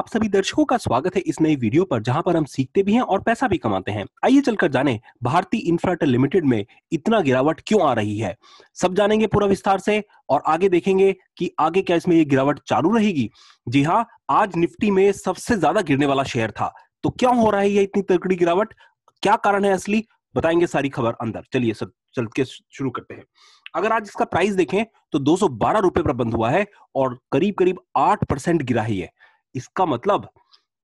आप सभी दर्शकों का स्वागत है इस नई वीडियो पर जहां पर हम सीखते भी हैं और पैसा भी कमाते हैं आइए चलकर जानें भारतीय इंफ्राटेल लिमिटेड में इतना गिरावट क्यों आ रही है सब जानेंगे पूरा विस्तार से और आगे देखेंगे कि आगे क्या इसमें ये गिरावट चालू रहेगी जी हाँ आज निफ्टी में सबसे ज्यादा गिरने वाला शेयर था तो क्यों हो रहा है ये इतनी तकड़ी गिरावट क्या कारण है असली बताएंगे सारी खबर अंदर चलिए सब चल के शुरू करते हैं अगर आज इसका प्राइस देखें तो दो सौ बारह रुपए पर बंद हुआ है और करीब करीब आठ परसेंट गिरा ही है इसका मतलब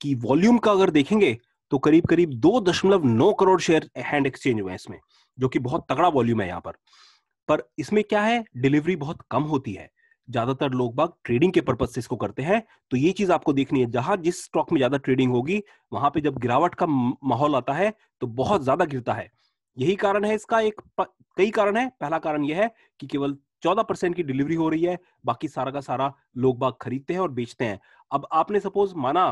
कि वॉल्यूम का अगर देखेंगे तो करीब करीब दो दशमलव नौ करोड़ शेयर हैंड एक्सचेंज हुए इसमें जो कि बहुत तगड़ा वॉल्यूम है यहाँ पर पर इसमें क्या है डिलीवरी बहुत कम होती है ज्यादातर लोग बाग ट्रेडिंग के पर्पज से इसको करते हैं तो ये चीज आपको देखनी है जहां जिस स्टॉक में ज्यादा ट्रेडिंग होगी वहां पे जब गिरावट का माहौल आता है तो बहुत ज्यादा गिरता है यही कारण है इसका एक कई कारण है पहला कारण यह है कि केवल चौदह परसेंट की डिलीवरी हो रही है बाकी सारा का सारा लोग बाग खरीदते हैं और बेचते हैं अब आपने सपोज माना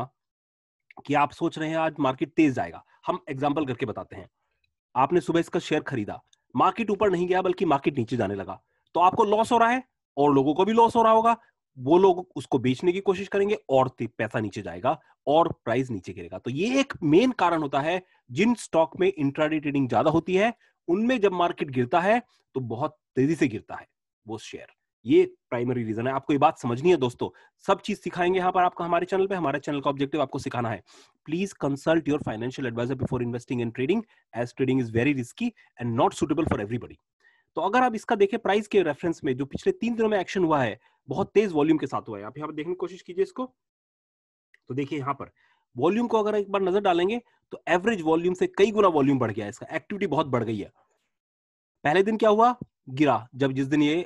कि आप सोच रहे हैं आज मार्केट तेज जाएगा हम एग्जाम्पल करके बताते हैं आपने सुबह इसका शेयर खरीदा मार्केट ऊपर नहीं गया बल्कि मार्केट नीचे जाने लगा तो आपको लॉस हो रहा है और लोगों को भी लॉस हो रहा होगा वो लोग उसको बेचने की कोशिश करेंगे और पैसा नीचे जाएगा और प्राइस नीचे गिरेगा तो ये एक मेन कारण होता है जिन स्टॉक में इंट्राडे ट्रेडिंग ज्यादा होती है उनमें जब मार्केट गिरता है तो बहुत तेजी से गिरता है वो शेयर ये प्राइमरी रीजन है आपको ये बात समझनी है दोस्तों सब चीज सिखाएंगे यहाँ पर आपको हमारे चैनल पे हमारे चैनल का ऑब्जेक्टिव आपको सिखाना है please consult your financial advisor before investing in trading as trading is very risky and not suitable for everybody तो अगर आप इसका देखें प्राइस के रेफरेंस में जो पिछले तीन दिनों में एक्शन हुआ है बहुत तेज वॉल्यूम के साथ हुआ है आप यहाँ पर देखने की कोशिश कीजिए इसको तो देखिए यहाँ पर वॉल्यूम को अगर एक बार नजर डालेंगे तो एवरेज वॉल्यूम से कई गुना वॉल्यूम बढ़ गया है इसका एक्टिविटी बहुत बढ़ गई है पहले दिन क्या हुआ गिरा जब जिस दिन ये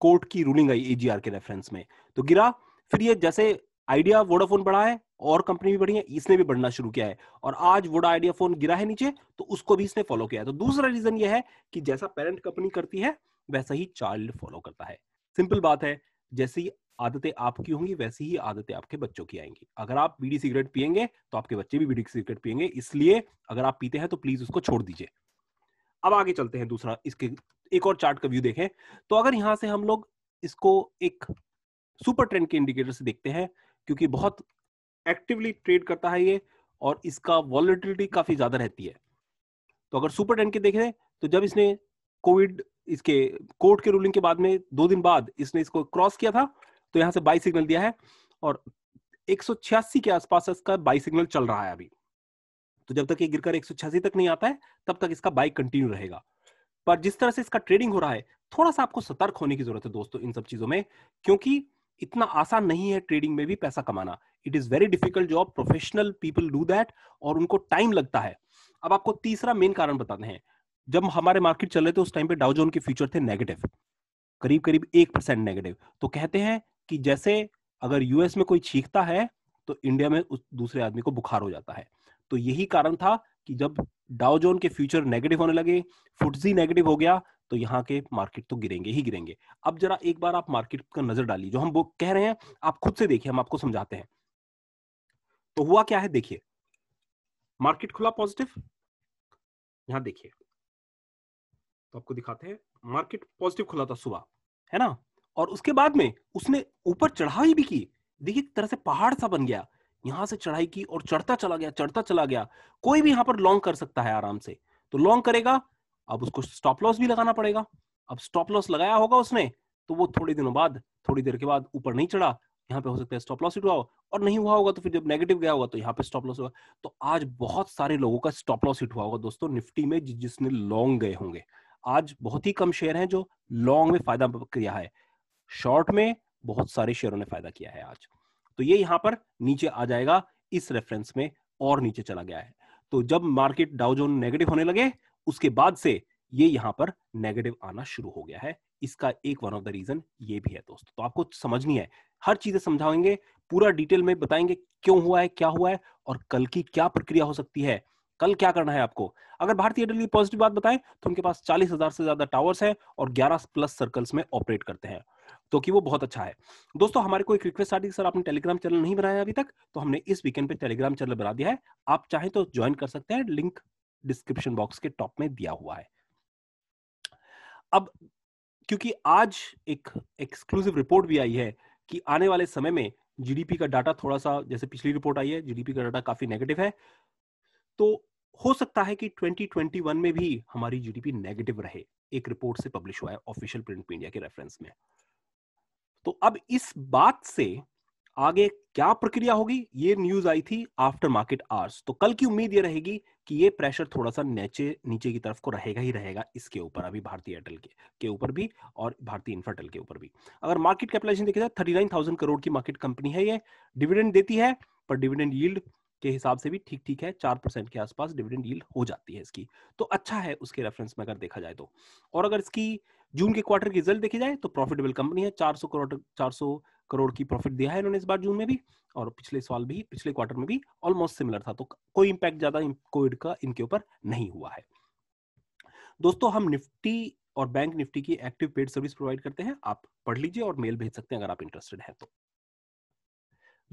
कोर्ट की रूलिंग आई एजीआर के रेफरेंस में तो गिरा फिर ये जैसे आइडिया वोडाफोन बढ़ा है और कंपनी भी बढ़ी है इसने भी बढ़ना शुरू किया है और आज वोडा आइडिया फोन गिरा है नीचे तो उसको भी इसने फॉलो किया है तो दूसरा रीजन ये है कि जैसा पेरेंट कंपनी करती है वैसा ही चाइल्ड फॉलो करता है सिंपल बात है जैसी आदतें आपकी होंगी वैसी ही आदतें आपके बच्चों की आएंगी अगर आप बीड़ी सिगरेट पियेंगे तो आपके बच्चे भी बीड़ी सिगरेट पियेंगे इसलिए अगर आप पीते हैं तो प्लीज उसको छोड़ दीजिए अब आगे चलते हैं दूसरा इसके एक और चार्ट का व्यू देखें तो अगर यहां से हम लोग इसको एक सुपर ट्रेंड के इंडिकेटर से देखते हैं क्योंकि बहुत एक्टिवली ट्रेड करता है ये और इसका वॉलिटिलिटी काफी ज्यादा रहती है तो अगर सुपर ट्रेंड के देखें तो जब इसने कोविड इसके कोर्ट के रूलिंग के बाद में दो दिन बाद इसने इसको क्रॉस किया था तो यहां से बाई सिग्नल दिया है और एक के आसपास इसका बाई सिग्नल चल रहा है अभी तो जब तक ये गिरकर एक तक नहीं आता है तब तक इसका बाइक कंटिन्यू रहेगा पर जिस तरह से इसका ट्रेडिंग हो रहा है थोड़ा सा आपको सतर्क होने की जरूरत है दोस्तों इन सब चीजों में क्योंकि इतना आसान नहीं है ट्रेडिंग में भी पैसा कमाना it is very difficult job professional people do that और उनको टाइम लगता है अब आपको तीसरा मेन कारण बताते हैं जब हमारे मार्केट चल रहे थे उस टाइम पे डाउजोन के फ्यूचर थे नेगेटिव करीब करीब एक परसेंट नेगेटिव तो कहते हैं कि जैसे अगर यूएस में कोई छींकता है तो इंडिया में उस दूसरे आदमी को बुखार हो जाता है तो यही कारण था कि जब डाउ जोन के फ्यूचर नेगेटिव होने लगे फुटजी नेगेटिव हो गया तो यहाँ के मार्केट तो गिरेंगे ही गिरेंगे अब जरा एक बार आप मार्केट का नजर डालिए जो हम वो कह रहे हैं आप खुद से देखिए हम आपको समझाते हैं तो हुआ क्या है देखिए मार्केट खुला पॉजिटिव यहां देखिए तो आपको दिखाते हैं मार्केट पॉजिटिव खुला था सुबह है ना और उसके बाद में उसने ऊपर चढ़ाई भी की देखिए तरह से पहाड़ सा बन गया यहां से चढ़ाई की और चढ़ता चला गया चढ़ता चला गया कोई भी यहां पर लॉन्ग कर सकता है आराम से तो लॉन्ग करेगा अब उसको स्टॉप लॉस भी लगाना पड़ेगा अब स्टॉप लॉस लगाया होगा उसने तो वो थोड़े दिनों बाद थोड़ी देर के बाद ऊपर नहीं चढ़ा यहाँ पे हो सकता है स्टॉप लॉस हो और नहीं हुआ होगा तो फिर जब नेगेटिव गया होगा तो यहाँ पे स्टॉप लॉस हुआ तो आज बहुत सारे लोगों का स्टॉप लॉस हिट हुआ होगा दोस्तों निफ्टी में जिसने लॉन्ग गए होंगे आज बहुत ही कम शेयर हैं जो लॉन्ग में फायदा किया है शॉर्ट में बहुत सारे शेयरों ने फायदा किया है आज तो ये यहां पर नीचे आ जाएगा इस रेफरेंस में और नीचे चला गया है तो जब मार्केट डाउजोन नेगेटिव होने लगे उसके बाद से ये यहां पर नेगेटिव आना शुरू हो गया है इसका एक वन ऑफ द रीजन ये भी है दोस्तों तो आपको समझनी है हर चीजें समझाएंगे पूरा डिटेल में बताएंगे क्यों हुआ है क्या हुआ है और कल की क्या प्रक्रिया हो सकती है कल क्या करना है आपको अगर भारतीय एयरटेल की पॉजिटिव बात बताएं तो उनके पास चालीस हजार से ज्यादा टावर्स हैं और ग्यारह प्लस सर्कल्स में ऑपरेट करते हैं तो कि वो बहुत अच्छा है दोस्तों हमारे को एक रिक्वेस्ट आती है सर आपने टेलीग्राम चैनल नहीं बनाया अभी तक तो हमने इस वीकेंड पे टेलीग्राम चैनल बना दिया है आप चाहें तो ज्वाइन कर सकते हैं लिंक डिस्क्रिप्शन बॉक्स के टॉप में दिया हुआ है अब क्योंकि आज एक एक्सक्लूसिव रिपोर्ट भी आई है कि आने वाले समय में जीडीपी का डाटा थोड़ा सा जैसे पिछली रिपोर्ट आई है जीडीपी का डाटा काफी नेगेटिव है तो हो सकता है कि 2021 में भी हमारी जीडीपी नेगेटिव रहे एक रिपोर्ट से पब्लिश हुआ है ऑफिशियल प्रिंट इंडिया के रेफरेंस में तो अब इस बात से आगे क्या प्रक्रिया होगी ये न्यूज आई थी आफ्टर मार्केट आवर्स तो कल की उम्मीद ये रहेगी कि ये प्रेशर थोड़ा सा नीचे नीचे की तरफ को रहेगा ही रहेगा इसके ऊपर अभी भारतीय एयरटेल के के ऊपर भी और भारतीय इंफ्राटेल के ऊपर भी अगर मार्केट कैपिटलाइजेशन देखा जाए थर्टी नाइन थाउजेंड करोड़ की मार्केट कंपनी है ये डिविडेंड देती है पर डिविडेंड यील्ड के हिसाब से भी ठीक ठीक है चार परसेंट के आसपास डिविडेंड यील्ड हो जाती है इसकी तो अच्छा है उसके रेफरेंस में अगर देखा जाए तो और अगर इसकी जून के क्वार्टर के रिजल्ट देखे जाए तो प्रॉफिटेबल कंपनी है 400 करोड़ 400 करोड़ की प्रॉफिट दिया है इन्होंने इस बार जून में भी और पिछले साल भी पिछले क्वार्टर में भी ऑलमोस्ट सिमिलर था तो कोई इम्पैक्ट ज्यादा कोविड का इनके ऊपर नहीं हुआ है दोस्तों हम निफ्टी और बैंक निफ्टी की एक्टिव पेड सर्विस प्रोवाइड करते हैं आप पढ़ लीजिए और मेल भेज सकते हैं अगर आप इंटरेस्टेड हैं तो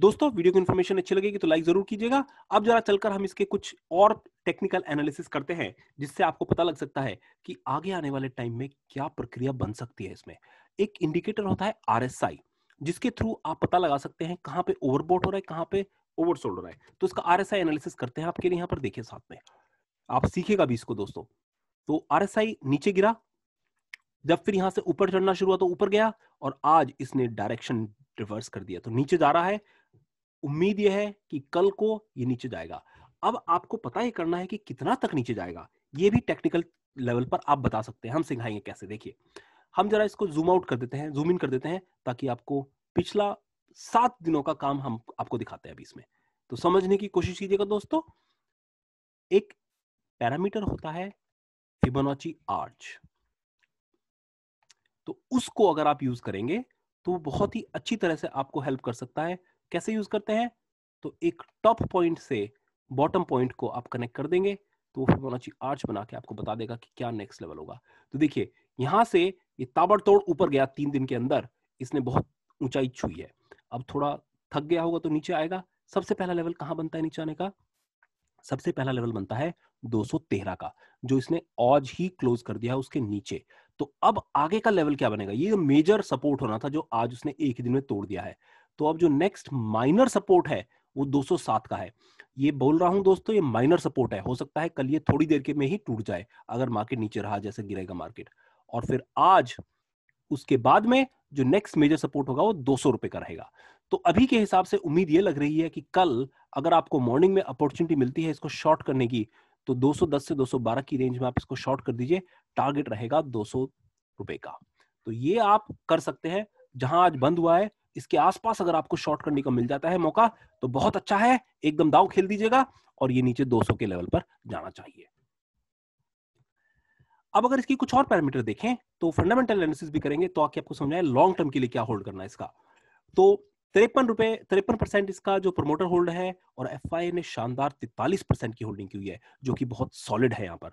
दोस्तों वीडियो की इन्फॉर्मेशन अच्छी लगेगी तो लाइक जरूर कीजिएगा अब जरा चलकर हम इसके कुछ और टेक्निकल एनालिसिस करते हैं जिससे आपको पता लग सकता है कि आगे आने वाले टाइम में क्या प्रक्रिया बन सकती है इसमें एक इंडिकेटर होता है आर जिसके थ्रू आप पता लगा सकते हैं कहाँ पे ओवरबोट हो रहा है कहाँ पे ओवरसोल्ड हो रहा है तो इसका आर एनालिसिस करते हैं आपके लिए यहाँ पर देखिए साथ में आप सीखेगा भी इसको दोस्तों तो आर नीचे गिरा जब फिर यहाँ से ऊपर चढ़ना शुरू हुआ तो ऊपर गया और आज इसने डायरेक्शन रिवर्स कर दिया तो नीचे जा रहा है उम्मीद यह है कि कल को ये नीचे जाएगा अब आपको पता ही करना है कि कितना तक नीचे जाएगा ये भी टेक्निकल लेवल पर आप बता सकते हैं हम सिखाएंगे कैसे देखिए हम जरा इसको जूम आउट कर देते हैं जूम इन कर देते हैं ताकि आपको पिछला सात दिनों का काम हम आपको दिखाते हैं अभी इसमें तो समझने की कोशिश कीजिएगा दोस्तों एक पैरामीटर होता है फिबोनाची आर्च तो उसको अगर आप यूज करेंगे तो बहुत ही अच्छी तरह से आपको हेल्प कर सकता है कैसे यूज करते हैं तो एक टॉप पॉइंट से बॉटम पॉइंट को आप कनेक्ट कर देंगे तो वो फिबोनाची आर्च बना के आपको बता देगा कि क्या नेक्स्ट लेवल होगा तो देखिए यहां से ये ताबड़तोड़ ऊपर गया तीन दिन के अंदर इसने बहुत ऊंचाई छुई है अब थोड़ा थक गया होगा तो नीचे आएगा सबसे पहला लेवल कहाँ बनता है नीचे आने का सबसे पहला लेवल बनता है 213 का जो इसने आज ही क्लोज कर दिया है उसके नीचे तो अब आगे का लेवल क्या बनेगा ये मेजर सपोर्ट होना था जो आज उसने एक ही दिन में तोड़ दिया है तो अब जो नेक्स्ट माइनर सपोर्ट है वो 207 का है ये बोल रहा हूं दोस्तों ये माइनर सपोर्ट है हो सकता है कल ये थोड़ी देर के में ही टूट जाए अगर मार्केट नीचे रहा जैसे गिरेगा मार्केट और फिर आज उसके बाद में जो नेक्स्ट मेजर सपोर्ट होगा वो दो सौ रुपए का रहेगा तो अभी के हिसाब से उम्मीद ये लग रही है कि कल अगर आपको मॉर्निंग में अपॉर्चुनिटी मिलती है इसको शॉर्ट करने की तो 210 से 212 की रेंज में आप इसको शॉर्ट कर दीजिए टारगेट रहेगा दो सौ रुपए का तो ये आप कर सकते हैं जहां आज बंद हुआ है इसके आसपास अगर आपको शॉर्ट करने का मिल जाता है मौका तो बहुत अच्छा है एकदम दाव खेल दीजिएगा और ये नीचे 200 के लेवल पर जाना चाहिए अब अगर इसकी कुछ और पैरामीटर देखें तो फंडामेंटल एनालिसिस भी करेंगे तो आके आपको समझाए लॉन्ग टर्म के लिए क्या होल्ड करना है इसका तो तिरपन रुपए तिरपन परसेंट इसका जो प्रमोटर होल्ड है और एफ ने शानदार तैतालीस परसेंट की होल्डिंग की हुई है जो कि बहुत सॉलिड है यहाँ पर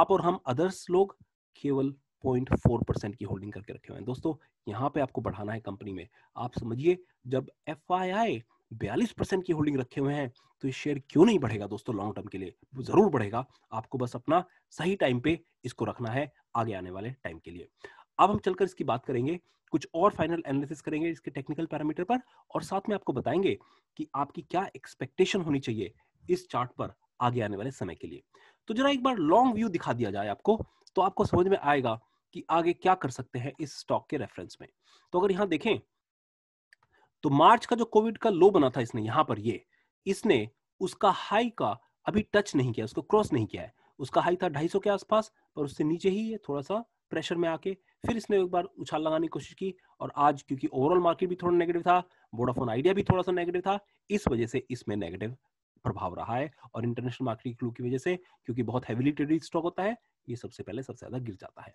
आप और हम अदर्स लोग केवल पॉइंट फोर परसेंट की होल्डिंग करके रखे हुए हैं दोस्तों यहाँ पे आपको बढ़ाना है कंपनी में आप समझिए जब एफ आई आई बयालीस परसेंट की होल्डिंग रखे हुए हैं तो ये शेयर क्यों नहीं बढ़ेगा दोस्तों लॉन्ग टर्म के लिए जरूर बढ़ेगा आपको बस अपना सही टाइम पे इसको रखना है आगे आने वाले टाइम के लिए अब हम चलकर इसकी बात करेंगे कुछ और फाइनल एनालिसिस करेंगे इसके टेक्निकल पैरामीटर पर और साथ में आपको बताएंगे कि आपकी क्या एक्सपेक्टेशन होनी चाहिए इस चार्ट पर आगे आने वाले समय के लिए तो जरा एक बार लॉन्ग व्यू दिखा दिया जाए आपको तो आपको समझ में आएगा कि आगे क्या कर सकते हैं इस स्टॉक के रेफरेंस में तो अगर यहां देखें तो मार्च का जो कोविड का लो बना था इसने यहां पर ये इसने उसका हाई का अभी टच नहीं किया उसको क्रॉस नहीं किया है उसका हाई था ढाई के आसपास पर उससे नीचे ही ये थोड़ा सा प्रेशर में आके फिर इसने एक बार उछाल लगाने की कोशिश की और आज क्योंकि ओवरऑल मार्केट भी थोड़ा नेगेटिव था वोडाफोन आइडिया भी थोड़ा सा नेगेटिव था इस वजह से इसमें नेगेटिव प्रभाव रहा है और इंटरनेशनल मार्केट क्लू की वजह से क्योंकि बहुत हैवीली ट्रेडिड स्टॉक होता है ये सबसे पहले सबसे ज्यादा गिर जाता है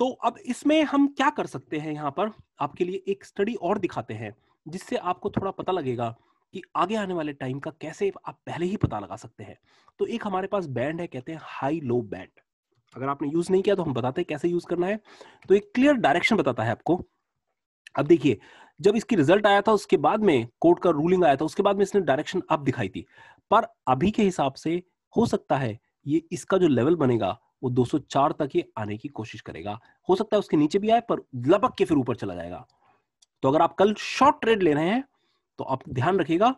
तो अब इसमें हम क्या कर सकते हैं यहाँ पर आपके लिए एक स्टडी और दिखाते हैं जिससे आपको थोड़ा पता लगेगा कि आगे आने वाले टाइम का कैसे आप पहले ही पता लगा सकते हैं तो एक हमारे पास बैंड है कहते हैं हाई लो बैंड अगर आपने यूज नहीं किया तो हम बताते हैं कैसे यूज करना है तो एक क्लियर डायरेक्शन बताता है आपको अब देखिए जब इसकी रिजल्ट आया था उसके बाद में कोर्ट का रूलिंग आया था उसके बाद में इसने डायरेक्शन अब दिखाई थी पर अभी के हिसाब से हो सकता है ये इसका जो लेवल बनेगा वो 204 तक ही आने की कोशिश करेगा हो सकता है उसके नीचे भी आए पर लबक के फिर ऊपर चला जाएगा तो अगर आप कल शॉर्ट ट्रेड ले रहे हैं तो आप ध्यान रखिएगा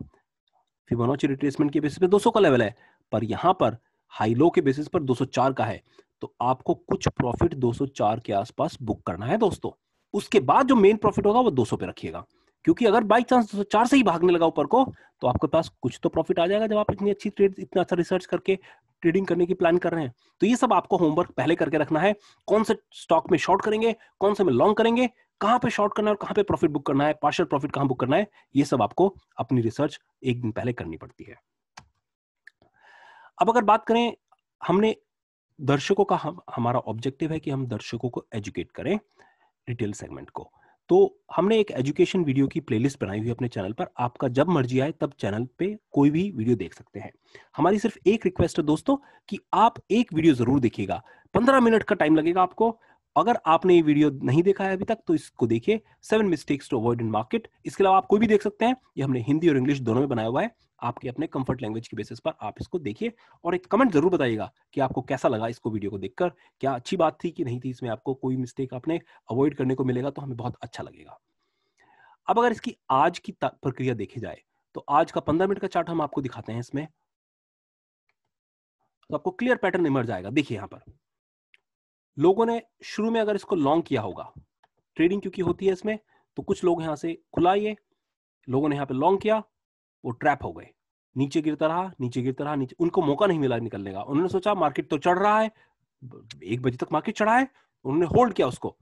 फिबोनाची रिट्रेसमेंट के बेसिस पे 200 का लेवल है पर यहां पर हाई लो के बेसिस पर 204 का है तो आपको कुछ प्रॉफिट 204 के आसपास बुक करना है दोस्तों उसके बाद जो मेन प्रॉफिट होगा वो 200 पे रखिएगा क्योंकि अगर बाई चांस 204 से ही भागने लगा ऊपर को तो आपके पास कुछ तो प्रॉफिट आ जाएगा जब आप इतनी अच्छी ट्रेड इतना अच्छा रिसर्च करके ट्रेडिंग करने की प्लान कर रहे हैं तो ये सब आपको होमवर्क पहले करके रखना है कौन से स्टॉक में शॉर्ट करेंगे कौन से में लॉन्ग करेंगे कहाँ पे शॉर्ट करना है और कहाँ पे प्रॉफिट बुक करना है पार्शियल प्रॉफिट कहाँ बुक करना है ये सब आपको अपनी रिसर्च एक दिन पहले करनी पड़ती है अब अगर बात करें हमने दर्शकों का हम हमारा ऑब्जेक्टिव है कि हम दर्शकों को एजुकेट करें रिटेल सेगमेंट को तो हमने एक एजुकेशन वीडियो की प्लेलिस्ट बनाई हुई अपने चैनल पर आपका जब मर्जी आए तब चैनल पे कोई भी वीडियो देख सकते हैं हमारी सिर्फ एक रिक्वेस्ट है दोस्तों कि आप एक वीडियो जरूर देखिएगा पंद्रह मिनट का टाइम लगेगा आपको अगर आपने ये वीडियो नहीं देखा है अभी तक तो इसको देखिए seven mistakes to avoid in market इसके अलावा आप कोई भी देख सकते हैं ये हमने हिंदी और इंग्लिश दोनों में बनाया हुआ है आपके अपने कंफर्ट लैंग्वेज के बेसिस पर आप इसको देखिए और एक कमेंट जरूर बताइएगा कि आपको कैसा लगा इसको वीडियो को देखकर क्या अच्छी बात थी कि नहीं थी इसमें आपको कोई मिस्टेक आपने अवॉइड करने को मिलेगा तो हमें बहुत अच्छा लगेगा अब अगर इसकी आज की प्रक्रिया देखी जाए तो आज का पंद्रह मिनट का चार्ट हम आपको दिखाते हैं इसमें तो आपको क्लियर पैटर्न इमर जाएगा देखिए यहां पर लोगों ने शुरू में अगर इसको लॉन्ग किया होगा ट्रेडिंग क्योंकि होती है इसमें तो कुछ लोग यहां से खुलाइए लोगों ने यहाँ पे लॉन्ग किया वो ट्रैप हो गए नीचे गिरता रहा नीचे गिरता रहा नीचे उनको मौका नहीं मिला निकलने का उन्होंने सोचा मार्केट तो चढ़ रहा है एक बजे तक मार्केट चढ़ा है उन्होंने होल्ड किया उसको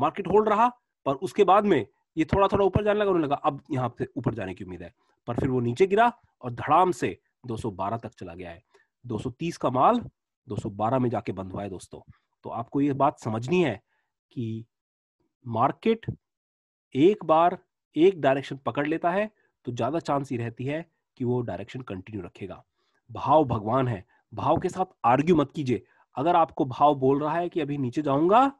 मार्केट होल्ड रहा पर उसके बाद में ये थोड़ा थोड़ा ऊपर जाने लगा उन्होंने लगा अब यहाँ से ऊपर जाने की उम्मीद है पर फिर वो नीचे गिरा और धड़ाम से 212 तक चला गया है 230 का माल 212 में जाके बंद हुआ है दोस्तों तो आपको ये बात समझनी है कि मार्केट एक बार एक डायरेक्शन पकड़ लेता है तो ज्यादा चांस ये रहती है कि वो डायरेक्शन कंटिन्यू रखेगा भाव भगवान है भाव के साथ आर्ग्यू मत कीजिए अगर आपको भाव बोल रहा है कि अभी नीचे जाऊंगा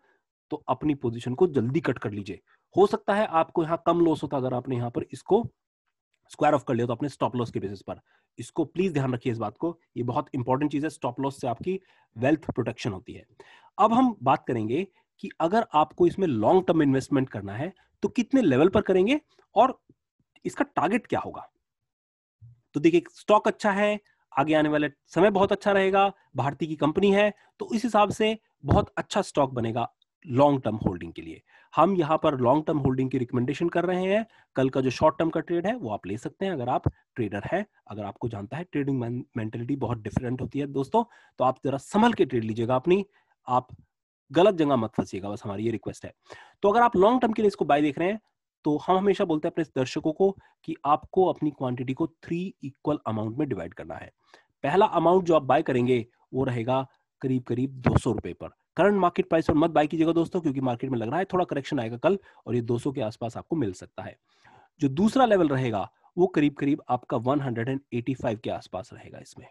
तो अपनी पोजिशन को जल्दी कट कर लीजिए हो सकता है आपको यहाँ कम लॉस होता अगर आपने यहाँ पर इसको स्क्वायर ऑफ कर लिया तो अपने स्टॉप लॉस के बेसिस पर इसको प्लीज ध्यान रखिए इस बात को ये बहुत इंपॉर्टेंट चीज है स्टॉप लॉस से आपकी वेल्थ प्रोटेक्शन होती है अब हम बात करेंगे कि अगर आपको इसमें लॉन्ग टर्म इन्वेस्टमेंट करना है तो कितने लेवल पर करेंगे और इसका टारगेट क्या होगा तो देखिए स्टॉक अच्छा है आगे आने वाला समय बहुत अच्छा रहेगा भारती की कंपनी है तो इस हिसाब से बहुत अच्छा स्टॉक बनेगा लॉन्ग टर्म होल्डिंग के लिए हम यहाँ पर लॉन्ग टर्म होल्डिंग की रिकमेंडेशन कर रहे हैं कल का जो शॉर्ट टर्म का ट्रेड है वो आप ले सकते हैं अगर आप ट्रेडर हैं अगर आपको जानता है ट्रेडिंग मेंटेलिटी बहुत डिफरेंट होती है दोस्तों तो आप जरा संभल के ट्रेड लीजिएगा अपनी आप गलत जगह मत फंसिएगा बस हमारी ये रिक्वेस्ट है तो अगर आप लॉन्ग टर्म के लिए इसको बाय देख रहे हैं तो हम हमेशा बोलते हैं अपने दर्शकों को कि आपको अपनी क्वांटिटी को थ्री इक्वल अमाउंट में डिवाइड करना है पहला अमाउंट जो आप बाय करेंगे वो रहेगा करीब करीब दो सौ रुपए पर करंट मार्केट प्राइस पर मत बाय कीजिएगा दोस्तों क्योंकि मार्केट में लग रहा है थोड़ा करेक्शन आएगा कल और ये दो के आसपास आपको मिल सकता है जो दूसरा लेवल रहेगा वो करीब करीब आपका 185 के आसपास रहेगा इसमें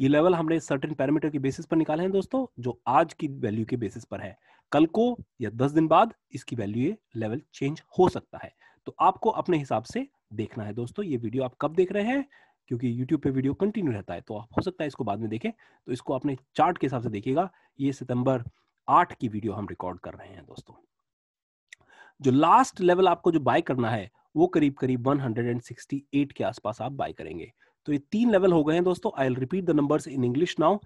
ये लेवल हमने सर्टेन पैरामीटर के बेसिस पर निकाले हैं दोस्तों जो आज की वैल्यू के बेसिस पर है कल को या दस दिन बाद इसकी वैल्यू ये लेवल चेंज हो सकता है तो आपको अपने हिसाब से देखना है दोस्तों ये वीडियो आप कब देख रहे हैं क्योंकि YouTube पे वीडियो कंटिन्यू रहता है तो आप हो सकता है इसको बाद में देखें तो इसको अपने चार्ट के हिसाब से देखिएगा ये सितंबर आठ की वीडियो हम रिकॉर्ड कर रहे हैं दोस्तों जो लास्ट लेवल आपको जो बाय करना है वो करीब करीब 168 के आसपास आप बाय करेंगे तो ये तीन लेवल हो गए हैं दोस्तों I repeat the numbers in English now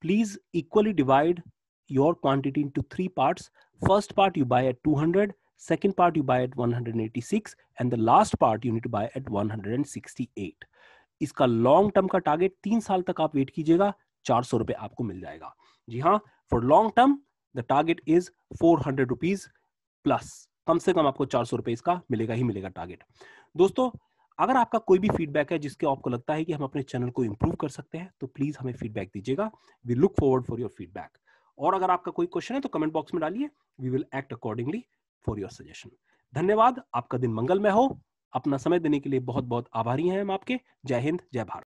please equally divide your quantity into three parts first part you buy at 200 second part you buy at 186 and the last part you need to buy at 168 इसका long term का target तीन साल तक आप wait कीजिएगा चार सौ रुपए आपको मिल जाएगा जी हाँ for long term the target is four hundred rupees plus कम से कम आपको चार सौ रुपए इसका मिलेगा ही मिलेगा टारगेट दोस्तों अगर आपका कोई भी फीडबैक है जिसके आपको लगता है कि हम अपने चैनल को इम्प्रूव कर सकते हैं तो प्लीज हमें फीडबैक दीजिएगा we look forward for your feedback और अगर आपका कोई क्वेश्चन है तो कमेंट बॉक्स में डालिए we will act accordingly for your suggestion धन्यवाद आपका दिन मंगलमय हो अपना समय देने के लिए बहुत बहुत आभारी हैं हम आपके जय हिंद जय भारत